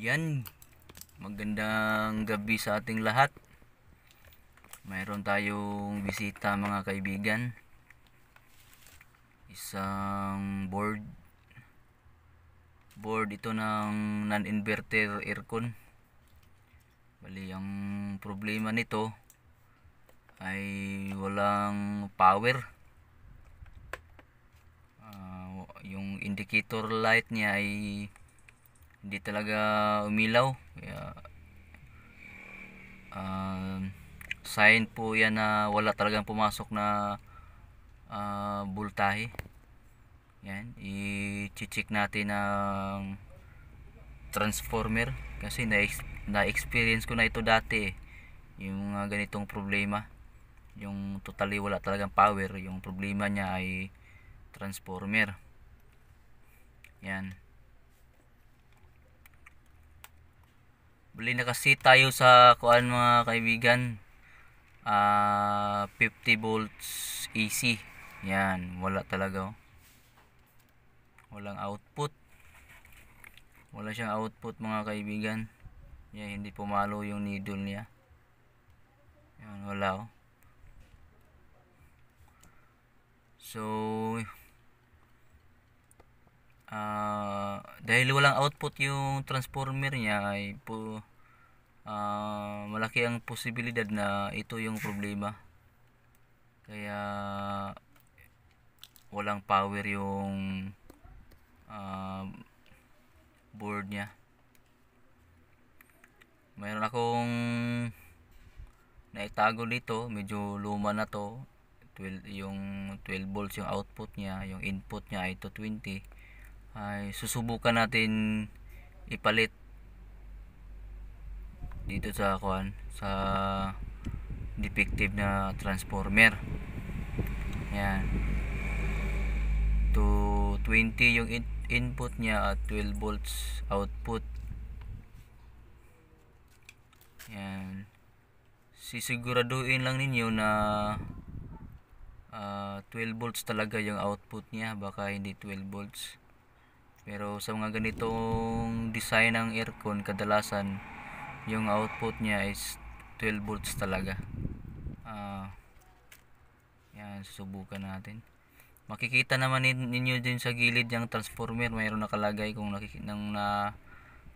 Yan. Magandang gabi sa ating lahat. Mayroon tayong bisita mga kaibigan. Isang board. Board ito ng non-inverter aircon. Bali, ang problema nito ay walang power. Uh, yung indicator light niya ay hindi talaga umilaw yeah. uh, um, sign po yan na wala talagang pumasok na uh, ah, voltahe yan i-check natin ang transformer kasi na-experience na ko na ito dati eh. yung uh, ganitong problema yung totally wala talagang power yung problema niya ay transformer yan Bali kasi tayo sa kuan mga kaibigan. Uh, ah, 50 volts AC. Yan, wala talaga oh. Walang output. Wala siyang output mga kaibigan. Yan, hindi pumalo yung needle niya. Yan, wala oh. So, ah uh, dahil walang output yung transformer niya ay po uh, malaki ang posibilidad na ito yung problema kaya walang power yung uh, board niya mayroon akong naitago dito medyo luma na to 12, yung 12 volts yung output niya yung input niya ay 220 ay susubukan natin ipalit dito sa kuan sa defective na transformer yan 20 yung in input niya at 12 volts output yan sisiguraduhin lang ninyo na uh, ah, 12 volts talaga yung output niya baka hindi 12 volts pero sa mga ganitong design ng aircon, kadalasan yung output niya is 12 volts talaga. Uh, yan, susubukan natin. Makikita naman ninyo din sa gilid yung transformer, mayroong nakalagay kung nakikita nang na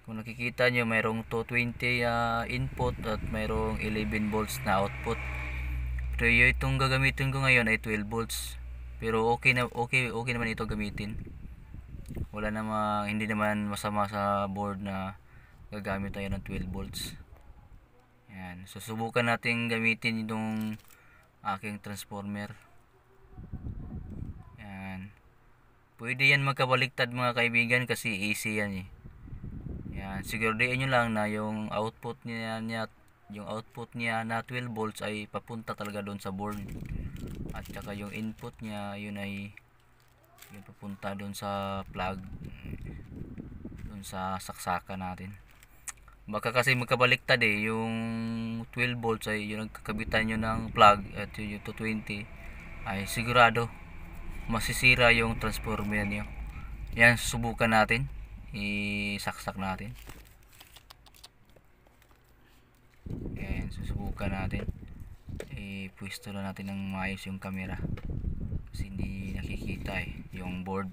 kung nakikita nyo, mayroong 220 uh, ah, input at mayroong 11 volts na output. Pero itong gagamitin ko ngayon ay 12 volts. Pero okay na okay okay naman ito gamitin wala namang hindi naman masama sa board na gagamit tayo ng 12 volts yan so, susubukan natin gamitin itong aking transformer yan pwede yan magkabaliktad mga kaibigan kasi easy yan eh yan siguraduhin nyo lang na yung output niya, niya yung output niya na 12 volts ay papunta talaga doon sa board at saka yung input niya yun ay Sige, papunta doon sa plug. Doon sa saksakan natin. Baka kasi magkabaliktad eh. Yung 12 volts ay yung nagkakabitan nyo ng plug at yung 220 ay sigurado masisira yung transformer niyo. Yan, subukan natin. Isaksak natin. Ayan, susubukan natin. I-pwesto na natin ng maayos yung camera. Kasi hindi nakikita dito eh, yung board.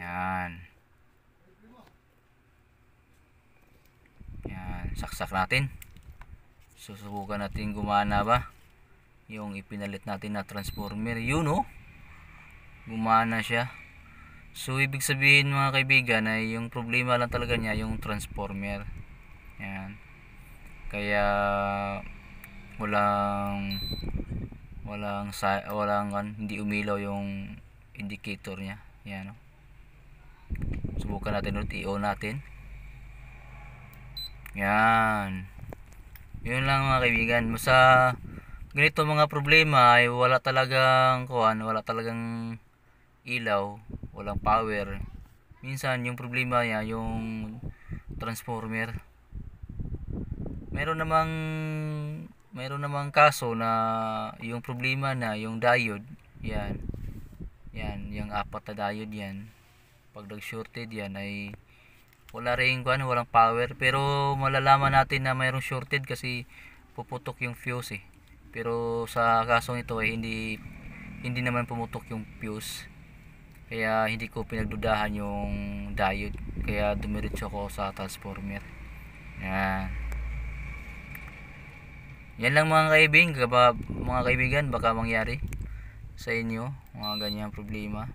Yan. Yan, saksak natin. Susubukan natin gumana ba yung ipinalit natin na transformer. Yun oh. Gumana siya. So ibig sabihin mga kaibigan ay yung problema lang talaga niya yung transformer. Yan. Kaya walang walang walang hindi umilaw yung indicator niya yan no subukan natin ulit i-on natin yan yun lang mga kaibigan sa ah, ganito mga problema ay wala talagang kuan wala talagang ilaw walang power minsan yung problema niya yung transformer meron namang mayroon namang kaso na yung problema na yung diode, yan. Yan, yung apat na diode yan. Pag nag-shorted yan ay wala rin kuan, walang power pero malalaman natin na mayroong shorted kasi puputok yung fuse eh. Pero sa kasong ito ay hindi hindi naman pumutok yung fuse. Kaya hindi ko pinagdudahan yung diode kaya dumiretso ako sa transformer. Yan. Yan lang mga kaibigan, baka, mga kaibigan, baka mangyari sa inyo mga ganyang problema.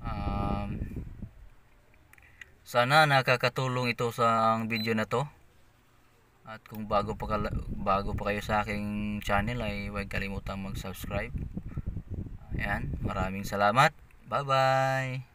Um, sana nakakatulong ito sa ang video na to. At kung bago pa, bago pa kayo sa aking channel ay huwag kalimutang mag-subscribe. Ayan, maraming salamat. Bye-bye!